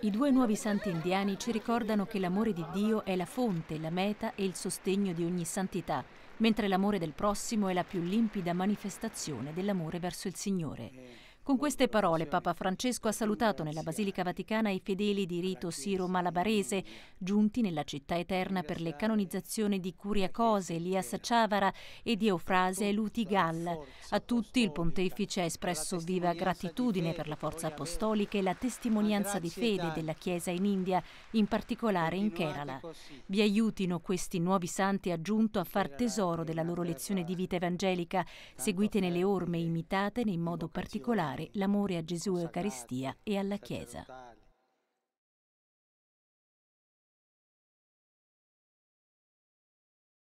I due nuovi santi indiani ci ricordano che l'amore di Dio è la fonte, la meta e il sostegno di ogni santità, mentre l'amore del prossimo è la più limpida manifestazione dell'amore verso il Signore. Con queste parole Papa Francesco ha salutato nella Basilica Vaticana i fedeli di rito siro-malabarese, giunti nella città eterna per le canonizzazioni di Curia Curiacose, Elias Ciavara e di Eufrasia e Luti Gall. A tutti il pontefice ha espresso viva gratitudine per la forza apostolica e la testimonianza di fede della Chiesa in India, in particolare in Kerala. Vi aiutino questi nuovi santi aggiunto a far tesoro della loro lezione di vita evangelica, seguite nelle orme e imitate in modo particolare manifestare l'amore a Gesù Eucaristia e alla Chiesa.